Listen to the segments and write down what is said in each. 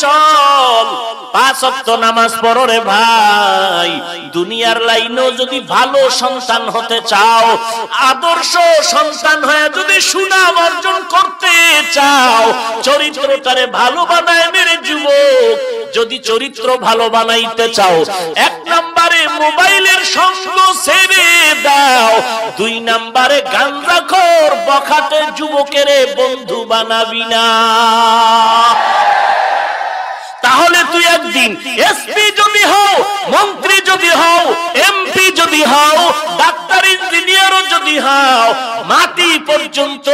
চল নামাজ পড়ো রে ভাই দুনিয়ার লাইনেও যদি ভালো সন্তান হতে চাও আদর্শ সন্তান হয়ে যদি সুনাম অর্জন করতে চাও ভালো বানায় মেরে যুবক যদি চরিত্র ভালো বানাইতে চাও এক নম্বরে মোবাইলের সঙ্গ ছেড়ে দাও দুই নম্বরে গাঞ্জাখোর বখাটে যুবকেরে বন্ধু বানাবি না তাহলে তুই একদিন এসপি যদি হও মন্ত্রী যদি হও এমপি যদি হও ডাক্তার ইঞ্জিনিয়ারও যদি হও মাটি পর্যন্ত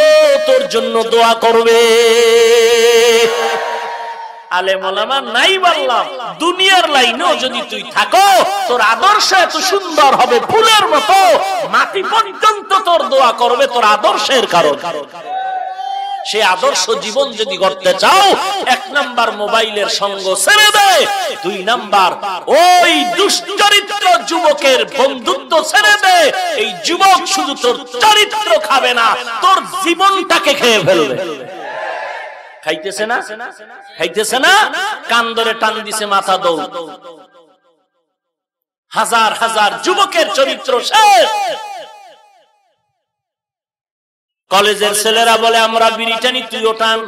তোর জন্য দোয়া করবে নাই দুনিয়ার যদি তুই তোর আদর্শ এত সুন্দর হবে ফুলের মতো মাটি পর্যন্ত তোর দোয়া করবে তোর আদর্শের কারণ সে আদর্শ জীবন যদি করতে চাও এক নাম্বার মোবাইলের সঙ্গ ছেড়ে দে দুই নাম্বার ওই দুশ্চরিত্র যুবকের বন্ধুত্ব ছেড়ে দে এই যুবক শুধু তোর চরিত্র খাবে না তোর জীবনটাকে খেয়ে ফেলবে খাইতেছে না খাইতেছে না কান ধরে টান দিছে মাথা দৌড় হাজার হাজার যুবকের চরিত্র শেষ কলেজের ছেলেরা বলে আমরা বিড়ি টানি তুইও টান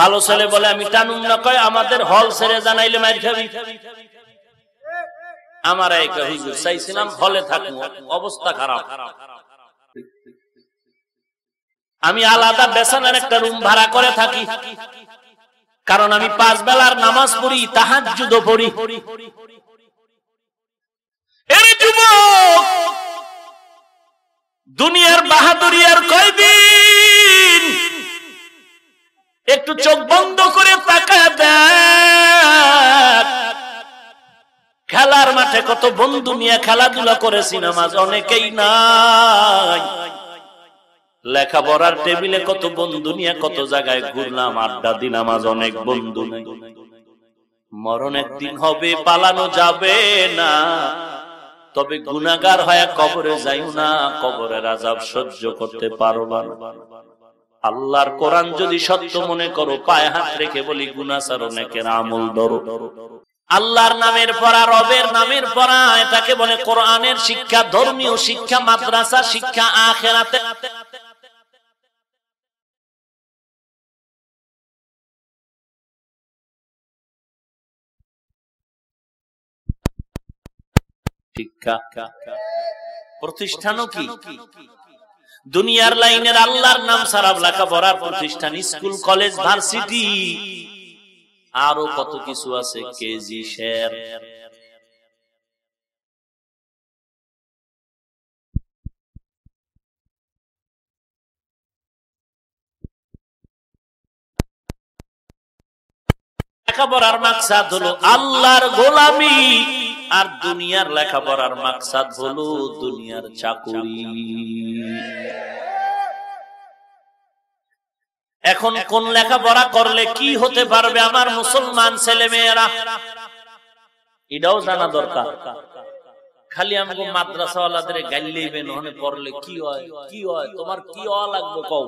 ভালো ছেলে বলে আমি টানুন না কয় আমাদের হল ছেড়ে জানাইলে মার খাবি আমার এক হুজুর চাইছিলাম হলে থাকুন অবস্থা খারাপ আমি আলাদা বেসনের একটা রুম ভাড়া করে থাকি কারণ আমি পাঁচ বেলার নামাজ পড়ি তাহার যুদ্ধ পড়ি দুনিয়ার বাহাদুরি আর কয়দিন একটু চোখ বন্ধ করে তাকা দেখ খেলার মাঠে কত বন্ধু নিয়ে খেলাধুলা করে নামাজ অনেকেই নাই লেখাপড়ার টেবিলে কত বন্ধু নিয়ে কত জায়গায় ঘুরলাম আড্ডা দিলাম আজ অনেক বন্ধু মরণের দিন হবে পালানো যাবে না তবে গুনাগার হয়ে কবরে যাই না কবরের আজাব সহ্য করতে পারো না আল্লাহর কোরআন যদি সত্য মনে করো পায়ে হাত রেখে বলি গুণাচার অনেকের আমল ধরো আল্লাহর নামের পড়া রবের নামের পড়া এটাকে বলে কোরআনের শিক্ষা ধর্মীয় শিক্ষা মাদ্রাসা শিক্ষা আখেরাতে শিক্ষা প্রতিষ্ঠানও কি দুনিয়ার লাইনের আল্লাহর নাম প্রতিষ্ঠান স্কুল কলেজ ভার্সিটি আরো কত কিছু আছে কেজি শের লেখাপড়ার মাকসাদ হলো আল্লাহর গোলামি আর দুনিয়ার লেখাপড়ার মাকসাদ হলো দুনিয়ার চাকরি এখন কোন লেখাপড়া করলে কি হতে পারবে আমার মুসলমান ছেলে মেয়েরা এটাও জানা দরকার খালি আমাকে মাদ্রাসাওয়ালাদের গাল লইবেন ওখানে পড়লে কি হয় কি হয় তোমার কি অ লাগবে কও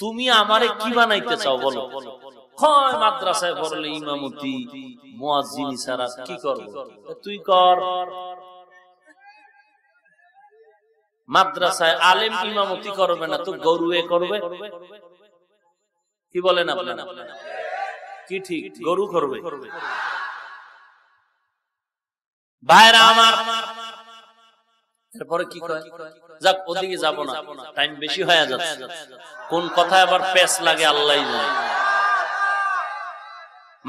তুমি আমারে কি বানাইতে চাও বলো হয় মাদ্রাসায় পড়লে ইমামতি ছাড়া কি করব তুই কর মাদ্রাসায় আলেম ইমামতি করবে না তো গরুয়ে করবে কি বলেন আপনারা কি ঠিক গরু করবে আমার এরপরে কি কয় যাক ওদিকে যাব না টাইম বেশি হয়ে যাচ্ছে কোন কথায় আবার পেস লাগে আল্লাহ জানে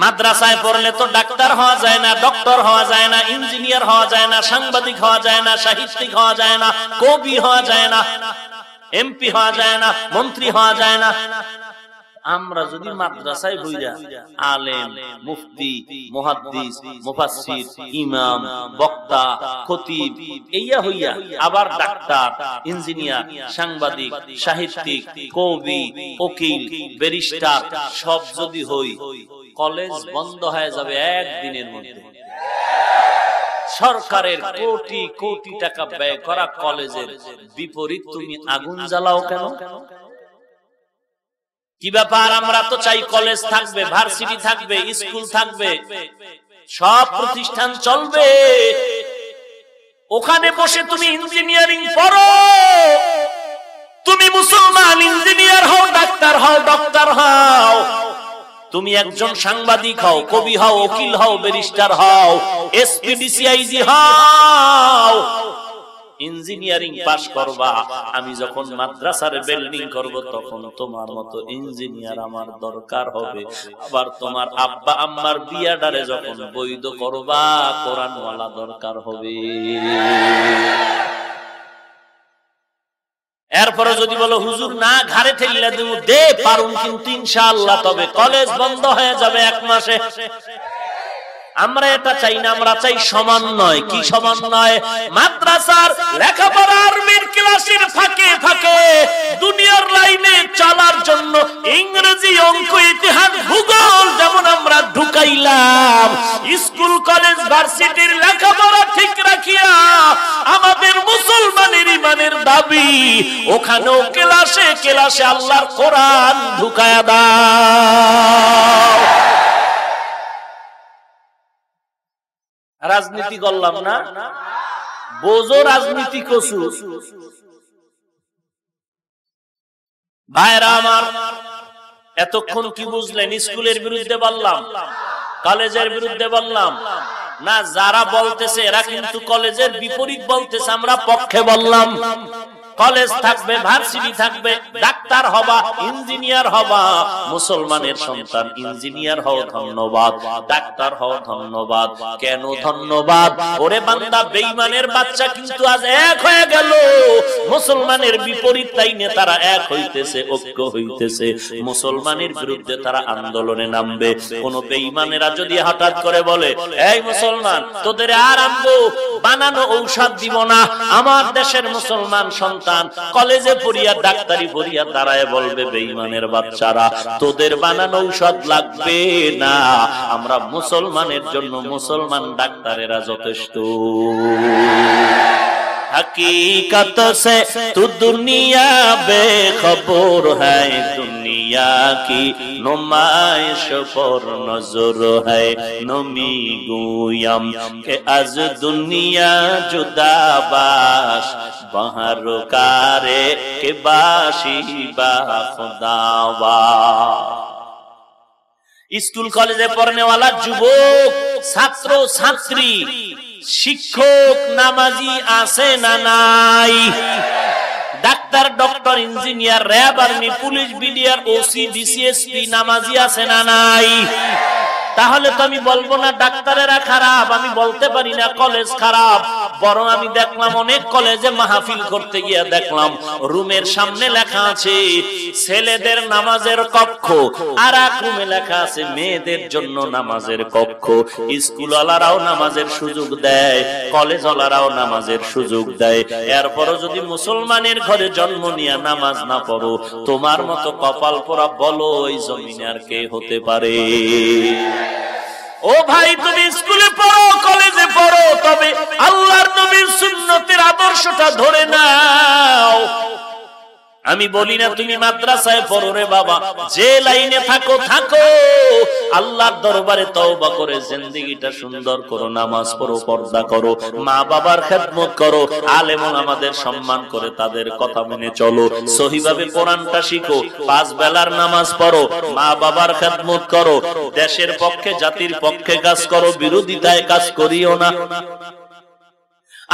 মাদ্রাসায় পড়লে তো ডাক্তার হওয়া যায় না ডক্টর হওয়া যায় না ইঞ্জিনিয়ার হওয়া যায় না সাংবাদিক হওয়া যায় না সাহিত্যিক হওয়া যায় না কবি হওয়া যায় না এমপি হওয়া যায় না মন্ত্রী হওয়া যায় না আমরা যদি মাদ্রাসায় বইয়া আলেম মুফতি মুহাদ্দিস মুফাসসির ইমাম বক্তা খতিব এইয়া হইয়া আবার ডাক্তার ইঞ্জিনিয়ার সাংবাদিক সাহিত্যিক কবি ওকিল ব্যারিস্টার সব যদি হই কলেজ বন্ধ হয়ে যাবে একদিনের মধ্যে সরকারের কোটি কোটি টাকা ব্যয় করা কলেজের বিপরীত তুমি আগুন জ্বালাও কেন কি ব্যাপার আমরা তো চাই কলেজ থাকবে ভার্সিটি থাকবে স্কুল থাকবে সব প্রতিষ্ঠান চলবে ওখানে বসে তুমি ইঞ্জিনিয়ারিং পড়ো তুমি মুসলমান ইঞ্জিনিয়ার হও ডাক্তার হও ডক্টর হও তুমি একজন সাংবাদিক হও কবি হও উকিল হও ব্যারিস্টার হও এসপিডিসিআইজি হও ইঞ্জিনিয়ারিং পাশ করবা আমি যখন মাদ্রাসার বিল্ডিং করব তখন তোমার মতো ইঞ্জিনিয়ার আমার দরকার হবে আবার তোমার আব্বা আম্মার বিয়াডারে যখন বৈধ করবা কোরআনওয়ালা দরকার হবে এরপরে যদি বলো হুজুর না ঘরে ঠেলিয়া দেব দে পারুন কিন্তু ইনশাআল্লাহ তবে কলেজ বন্ধ হয়ে যাবে এক মাসে আমরা এটা চাই না আমরা চাই সমান নয় কি সমান নয় মাদ্রাসার লেখাপড়া আর্মির ক্লাসের ফাঁকে ফাঁকে দুনিয়ার লাইনে চলার জন্য ইংরেজি অঙ্ক ইতিহাস ভূগোল যেমন আমরা ঢুকাইলাম স্কুল কলেজ ভার্সিটির লেখাপড়া ঠিক রাখিয়া আমাদের মুসলমানের ইমানের দাবি ওখানেও ক্লাসে ক্লাসে আল্লাহর কোরআন ঢুকায়া দাও রাজনীতি করলাম না বোঝো রাজনীতি কচু ভাইরা আমার এতক্ষণ কি বুঝলেন স্কুলের বিরুদ্ধে বললাম কলেজের বিরুদ্ধে বললাম না যারা বলতেছে এরা কিন্তু কলেজের বিপরীত বলতেছে আমরা পক্ষে বললাম কলেজ থাকবে ভার্সিটি থাকবে ডাক্তার হবা ইঞ্জিনিয়ার হবা মুসলমানের সন্তান ইঞ্জিনিয়ার হও ধন্যবাদ ডাক্তার হও ধন্যবাদ কেন ধন্যবাদ ওরে বান্দা বেঈমানের বাচ্চা কিন্তু আজ এক হয়ে গেল মুসলমানের বিপরীত লাইনে তারা এক হইতেছে ঐক্য হইতেছে মুসলমানের বিরুদ্ধে তারা আন্দোলনে নামবে কোন বেঈমানেরা যদি হঠাৎ করে বলে এই মুসলমান তোদের আর আমগো বানানো ঔষধ দিব না আমার দেশের মুসলমান সন্তান সন্তান কলেজে পড়িয়া ডাক্তারি পড়িয়া দাঁড়ায় বলবে বেঈমানের বাচ্চারা তোদের বানানো ঔষধ লাগবে না আমরা মুসলমানের জন্য মুসলমান ডাক্তারেরা যথেষ্ট हकीकत সে তু দুনিয়া बेखबर है दुनिया دنیا کی نمائش پر نظر ہے نمی گویم کہ از دنیا جدا باش بہر کارے کے باشی با خداوا স্কুল কলেজে পড়নেওয়ালা যুবক ছাত্র ছাত্রী শিক্ষক নামাজি আছে না নাই ডাক্তার doctor engineer RAB army police BDR OC DC SP নামাজি আছে না নাই তাহলে তো আমি বলবো না ডাক্তারেরা খারাপ আমি বলতে পারি না কলেজ খারাপ বরং আমি দেখলাম অনেক কলেজে মাহফিল করতে গিয়ে দেখলাম রুমের সামনে লেখা আছে ছেলেদের নামাজের কক্ষ আর এক রুমে লেখা আছে মেয়েদের জন্য নামাজের কক্ষ স্কুলওয়ালারাও নামাজের সুযোগ দেয় কলেজওয়ালারাও নামাজের সুযোগ দেয় এরপরও যদি মুসলমানের ঘরে জন্ম নিয়ে নামাজ না পড়ো তোমার মতো কপাল পোড়া বলো এই জমিনার কে হতে পারে ও ভাই তুমি স্কুলে পড়ো কলেজে পড়ো তবে আল্লাহর নবীর সুন্নতের আদর্শটা ধরে নাও আমি বলি না তুমি মাদ্রাসায় পড়ো রে বাবা যে লাইনে থাকো থাকো আল্লাহর দরবারে তওবা করে জিন্দেগিটা সুন্দর করো নামাজ পড়ো পর্দা করো মা বাবার খেদমত করো আলেম আমাদের সম্মান করে তাদের কথা মেনে চলো সহিভাবে কোরআনটা শিখো পাঁচ বেলার নামাজ পড়ো মা বাবার খেদমত করো দেশের পক্ষে জাতির পক্ষে কাজ করো বিরোধিতায় কাজ করিও না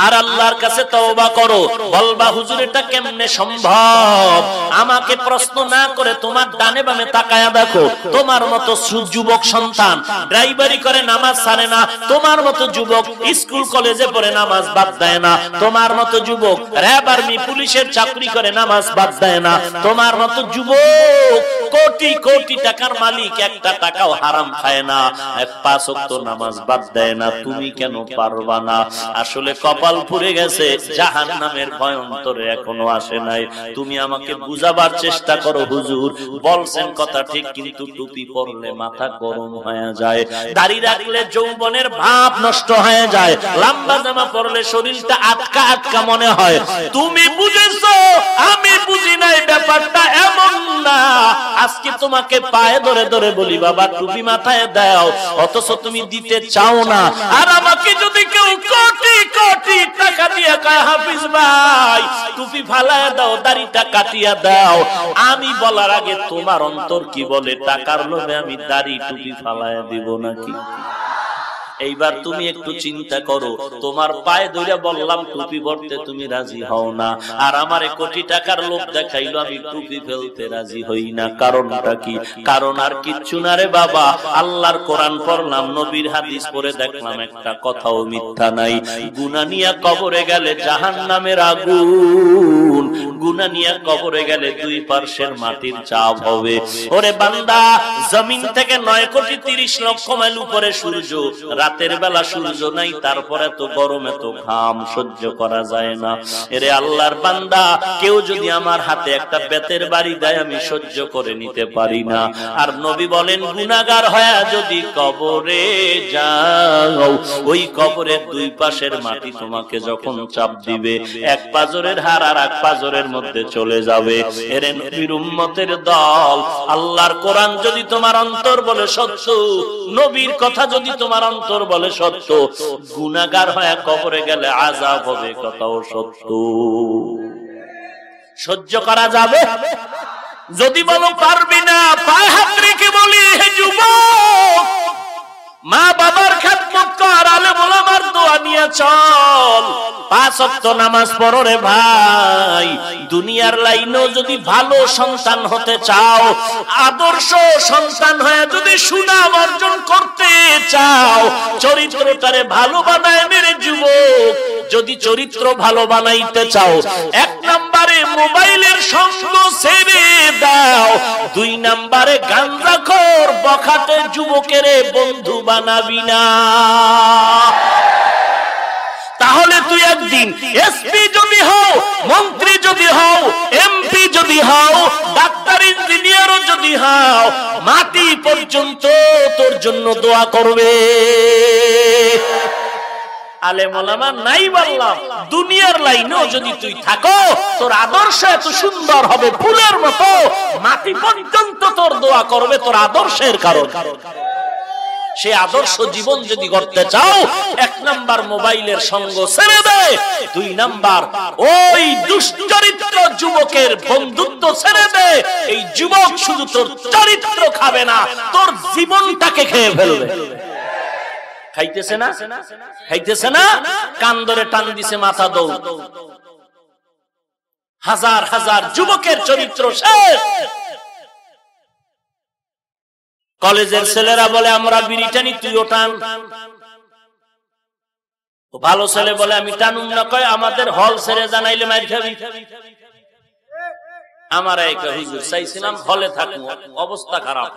আর আল্লাহর কাছে তওবা করো বলবা হুজুর এটা কেমনে সম্ভব আমাকে প্রশ্ন না করে তোমার ডানে বামে তাকায়া দেখো তোমার মতো যুবক সন্তান ড্রাইভারি করে নামাজ ছাড়ে না তোমার মতো যুবক স্কুল কলেজে পড়ে নামাজ বাদ দেয় না তোমার মতো যুবক র‍্যাব আর্মি পুলিশের চাকরি করে নামাজ বাদ দেয় না তোমার মতো যুবক কোটি কোটি টাকার মালিক একটা টাকাও হারাম খায় না এক পাঁচ ওয়াক্ত নামাজ বাদ দেয় না তুমি কেন পারবা না আসলে কপাল কপাল পুড়ে গেছে জাহান নামের ভয়ন্তরে এখনো আসে নাই তুমি আমাকে বুঝাবার চেষ্টা করো হুজুর বলছেন কথা ঠিক কিন্তু টুপি পরলে মাথা গরম হয়ে যায় দাঁড়িয়ে রাখলে যৌবনের ভাব নষ্ট হয়ে যায় লম্বা জামা পরলে শরীরটা আটকা আটকা মনে হয় তুমি বুঝেছো আমি বুঝি নাই ব্যাপারটা এমন না আজকে তোমাকে পায়ে ধরে ধরে বলি বাবা টুপি মাথায় দাও অথচ তুমি দিতে চাও না আর আমাকে যদি কেউ কোটি কোটি ভাই টুপি দাও কাটিয়া দাও আমি বলার আগে তোমার অন্তর কি বলে টাকার লোভে আমি দাড়ি টুপি ফালায় দিব নাকি এইবার তুমি একটু চিন্তা করো তোমার পায়ে ধরে বললাম টুপি পরতে তুমি রাজি হও না আর আমার কোটি টাকার লোক দেখাইলো আমি টুপি ফেলতে রাজি হই না কারণটা কি কারণ আর কিচ্ছু না রে বাবা আল্লাহর কোরআন পড়লাম নবীর হাদিস পড়ে দেখলাম একটা কথাও মিথ্যা নাই গুনা নিয়া কবরে গেলে জাহান নামের আগুন গুনা নিয়ে কবরে গেলে দুই পার্শ্বের মাটির চাপ হবে ওরে বান্দা জমিন থেকে নয় কোটি তিরিশ লক্ষ মাইল উপরে সূর্য রাতের বেলা সূর্য নাই তারপরে তো গরম এত ঘাম সহ্য করা যায় না এরে আল্লাহর বান্দা কেউ যদি আমার হাতে একটা বেতের বাড়ি দেয় আমি সহ্য করে নিতে পারি না আর নবী বলেন গুনাগার হয়া যদি কবরে যাও ওই কবরের দুই পাশের মাটি তোমাকে যখন চাপ দিবে এক পাজরের হার আর এক পাজরের মধ্যে চলে যাবে দল আল্লাহর কোরআন যদি তোমার অন্তর বলে সত্য নবীর কথা যদি তোমার অন্তর বলে সত্য হয়ে কবরে গেলে হবে কথাও সত্য সহ্য করা যাবে যদি বলো পারবি না পায়ে হাত রেখে বলি হে যুবক নিয়ে চল পাঁচ অক্ত নামাজ পড় রে ভাই দুনিয়ার লাইনও যদি ভালো সন্তান হতে চাও আদর্শ সন্তান হয়ে যদি সুনাম অর্জন করতে চাও চরিত্রটারে ভালো বানায় মেরে যুবক যদি চরিত্র ভালো বানাইতে চাও এক নম্বরে মোবাইলের সঙ্গ ছেড়ে দাও দুই নম্বরে গাঞ্জাখোর বখাতে যুবকেরে বন্ধু বানাবি না তাহলে তুই একদিন এসপি যদি হও মন্ত্রী যদি হও এমপি যদি হও ডাক্তার ইঞ্জিনিয়ারও যদি হও মাটি পর্যন্ত তোর জন্য দোয়া করবে নাই যদি তুই থাকো তোর আদর্শ এত সুন্দর হবে মতো মাটি পর্যন্ত তোর দোয়া করবে তোর আদর্শের কারণ সে আদর্শ জীবন যদি করতে চাও এক নাম্বার মোবাইলের সঙ্গ ছেড়ে দে দুই নাম্বার ওই দুশ্চরিত্র যুবকের বন্ধুত্ব ছেড়ে দে এই যুবক শুধু তোর চরিত্র খাবে না তোর জীবনটাকে খেয়ে ফেলবে খাইতেছে না খাইতেছে না কান ধরে টান দিছে মাথা দৌ হাজার হাজার যুবকের চরিত্র শেষ কলেজের ছেলেরা বলে আমরা বিড়ি টানি তুই ওটান ভালো ছেলে বলে আমি টানুন না কয় আমাদের হল ছেড়ে জানাইলে মার খাবি আমার এক হুজুর চাইছিলাম হলে থাকুন অবস্থা খারাপ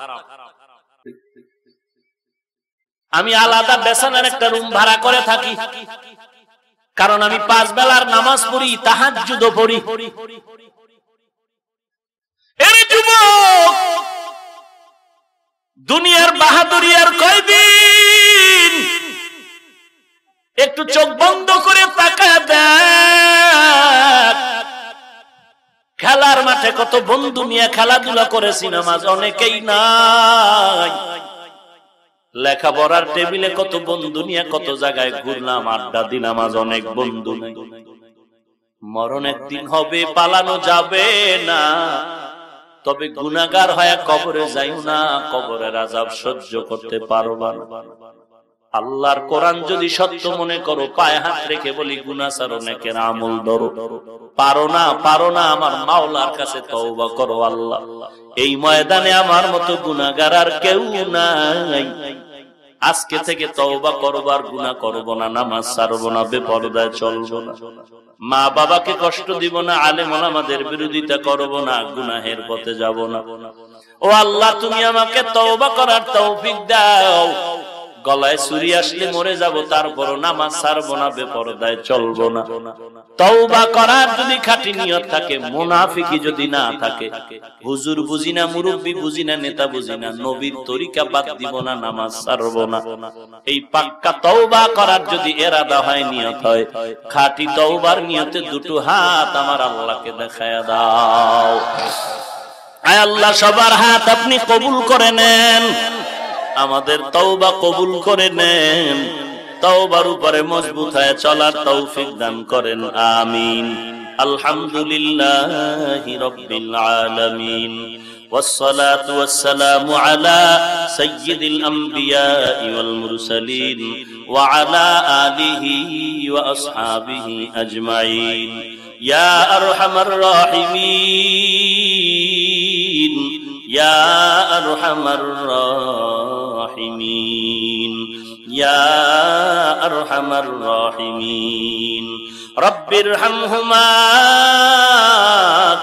আমি আলাদা বেসানের একটা রুম ভাড়া করে থাকি কারণ আমি পাঁচ বেলার নামাজ পড়ি তাহার যুদ্ধ পড়ি এত বন্ধু নিয়ে খেলাধুলা করেছি নামাজ অনেকেই নাই লেখাপড়ার টেবিলে কত বন্ধু নিয়ে কত জায়গায় ঘুরলাম আড্ডা দিন আজ অনেক বন্ধু মরণ একদিন হবে পালানো যাবে না তবে গুনাগার হয়ে কবরে যাই না কবরের আজাব সহ্য করতে পারো না আল্লাহর কোরআন যদি সত্য মনে করো পায়ে হাত রেখে বলি গুণাচার অনেকের আমল ধরো পারো না পারো না আমার মাওলার কাছে তওবা করো আল্লাহ এই ময়দানে আমার মতো গুনাগার আর কেউ নাই আজকে থেকে তওবা করবার গুনাহ করব না নামাজ সারবো না বেপরদায় চলব না মা বাবাকে কষ্ট দিব না আলে আমাদের বিরোধিতা করব না গুনাহের পথে যাব না ও আল্লাহ তুমি আমাকে তওবা করার তৌফিক দাও গলায় চুরি আসলে মরে যাব তারপর নামাজ না বেপরদায় না তওবা করার যদি খাঁটি নিয়ত থাকে মুনাফিকি যদি না থাকে হুজুর বুঝি না মুরব্বী বুঝি না নেতা বুঝি না নবীর তরিকা বাদ দিব না নামাজ না এই পাক্কা তওবা করার যদি এরাদা হয় নিয়ত হয় খাঁটি তওবার নিয়তে দুটো হাত আমার আল্লাহকে দেখায় দাও আয় আল্লাহ সবার হাত আপনি কবুল করে নেন আমাদের তওবা কবুল করে নেন তওবার উপরে মজবুত হয়ে চলার তৌফিক দান করেন আমিন আলহামদুলিল্লাহ রব্বিল আলামিন والصلاة والسلام على سيد الأنبياء والمرسلين وعلى آله وأصحابه أجمعين يا أرحم الراحمين يا أرحم الراحمين الراحمين يا أرحم الراحمين رب ارحمهما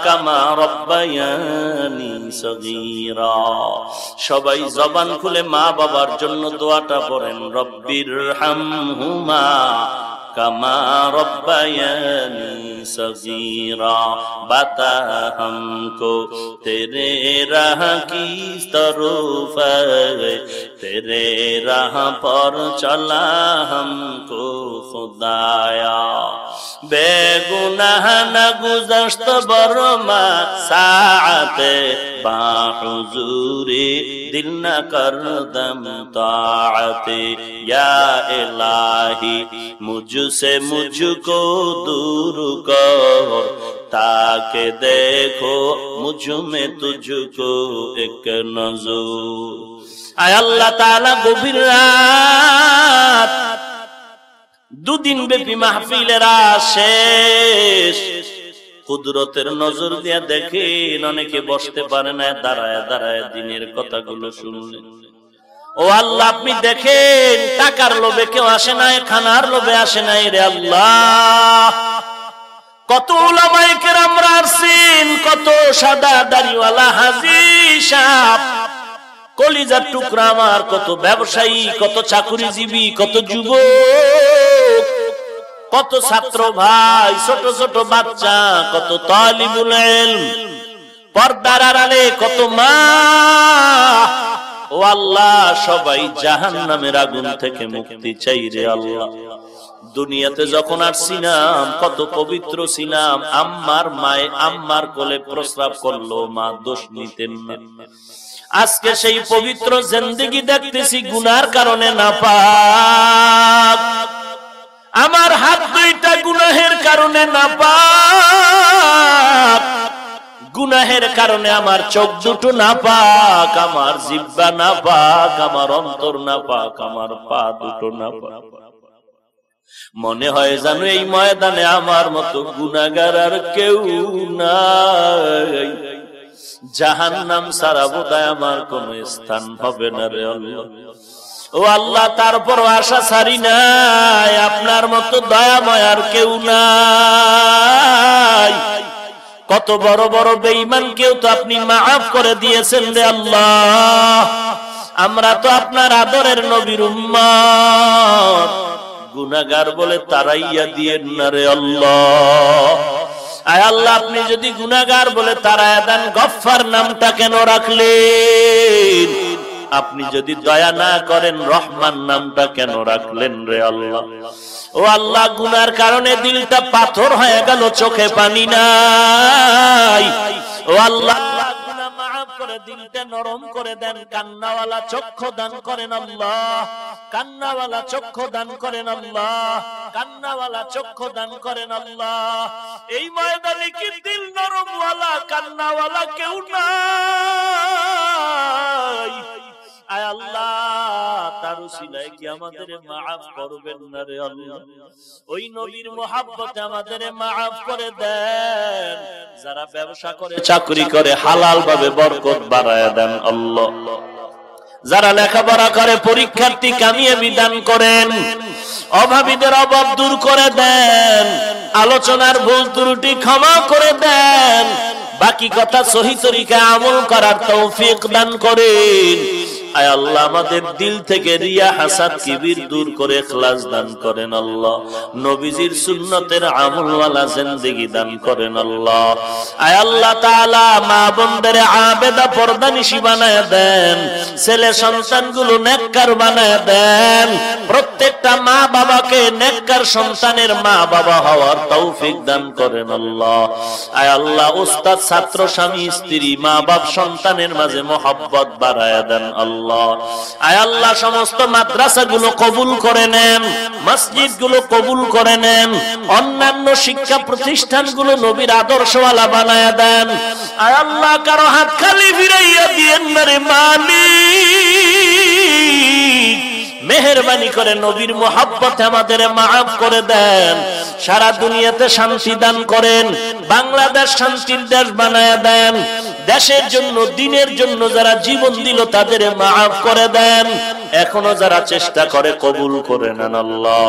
كما ربياني صغيرا সবাই জবান খুলে মা বাবার জন্য দোয়াটা পড়েন রব্বির হামহুমা कमा रबयानी सगीरा बता हमको तेरे राह की तरूफ तेरे राह पर चला हमको खुदाया बेगुनाह न गुजश्त बरमा साते बाजूरी दिल न कर दम ताते या इलाही मुझ سے مجھ کو دور کر تاکہ دیکھو مجھ میں تجھ আয় আল্লাহ তাআলা গভীর রাত দুদিন ব্যাপী মাহফিলের শেষ কুদরতের নজর দিয়া দেখেন অনেকে বসতে পারে না দাঁড়ায় দাঁড়ায় দিনের কথাগুলো শুনলেন ও আল্লাহ আপনি দেখেন টাকার লোভে কেউ আসে নাই খানার লোভে আসে নাই রে আল্লাহ কত ওলামাই আমরা আসিন কত সাদা দাড়িওয়ালা হাজি সাপ কলিজার টুকরা আমার কত ব্যবসায়ী কত চাকুরিজীবী কত যুব কত ছাত্র ভাই ছোট ছোট বাচ্চা কত তালিবুল পর্দার আড়ালে কত মা ও আল্লাহ সবাই জাহান নামের আগুন থেকে মুক্তি চাই রে আল্লাহ দুনিয়াতে যখন আর সিনাম কত পবিত্র সিনাম আম্মার মায়ে আম্মার কোলে প্রস্রাব করলো মা দোষ নিতেন না আজকে সেই পবিত্র জিন্দিগি দেখতেছি গুনার কারণে না পাক আমার হাত দুইটা গুনাহের কারণে না পাক গুনাহের কারণে আমার চোখ দুটো না পাক আমার জিব্বা না পাক আমার অন্তর না পাক আমার পা দুটো না পাক মনে হয় জানো এই ময়দানে আমার মতো গুনাগার আর কেউ নাই জাহান নাম সারা বোধায় আমার কোন স্থান হবে না রে ও আল্লাহ তারপর আশা সারি নাই আপনার মতো দয়াময় আর কেউ নাই কত বড় বড় কেউ তো আপনি মাফ করে দিয়েছেন রে আল্লাহ আমরা তো আপনার আদরের নবীর উম্মত গুনাহগার বলে তারাইয়া দিয়েন না রে আল্লাহ আয় আল্লাহ আপনি যদি গুনাহগার বলে তারায়াদান দেন গফফার নামটা কেন রাখলেন আপনি যদি দয়া না করেন রহমান নামটা কেন রাখলেন রে আল্লাহ ও আল্লাহ গুনার কারণে দিলটা পাথর হয়ে গেল চোখে পানি নাই ও আল্লাহ করে নরম করে দেন কান্নাওয়ালা চক্ষু দান করেন আল্লাহ কান্নাওয়ালা চক্ষু দান করেন আল্লাহ কান্নাওয়ালা চক্ষু দান করেন আল্লাহ এই ময়দানে কি দিল নরমওয়ালা কান্নাওয়ালা কেউ না আয় আল্লাহ তার উসিলায় কি আমাদের মাফ করবেন না রে আল্লাহ ওই নবীর আমাদের মাফ করে দেন যারা ব্যবসা করে চাকরি করে হালাল ভাবে বরকত বাড়ায় দেন আল্লাহ যারা লেখাপড়া করে পরীক্ষার্থী কামিয়ে বিধান করেন অভাবীদের অভাব দূর করে দেন আলোচনার ভুল ত্রুটি ক্ষমা করে দেন বাকি কথা সহি তরিকা আমল করার তৌফিক দান করেন আয় আল্লাহ আমাদের দিল থেকে রিয়া হাসাদ কিবির দূর করে খ্লাস দান করেন আল্লাহ নবীজির সুন্নতের আমলওয়ালা দান করেন আল্লাহ আয় আল্লাহ তাআলা মা আবেদা পর্দা নিশি বানায় দেন ছেলে সন্তানগুলো নেককার বানায় দেন প্রত্যেকটা মা বাবাকে নেককার সন্তানের মা বাবা হওয়ার তৌফিক দান করেন আল্লাহ আয় আল্লাহ উস্তাদ ছাত্র স্বামী স্ত্রী মা বাপ সন্তানের মাঝে মোহাব্বত বাড়ায় দেন আল্লাহ আল্লাহ সমস্ত মাদ্রাসাগুলো কবুল করে নেন মসজিদগুলো কবুল করে নেন অন্যান্য শিক্ষা প্রতিষ্ঠানগুলো নবীর আদর্শওয়ালা দেন কারো হাত খালি ফিরাইয়া দিয়েন মেহরবানি করে নবীর আমাদের মাফ করে দেন সারা দুনিয়াতে শান্তি দান করেন বাংলাদেশ শান্তির দেশ বানায় দেন দেশের জন্য দিনের জন্য যারা জীবন দিল তাদের মাফ করে দেন এখনো যারা চেষ্টা করে কবুল করে নেন আল্লাহ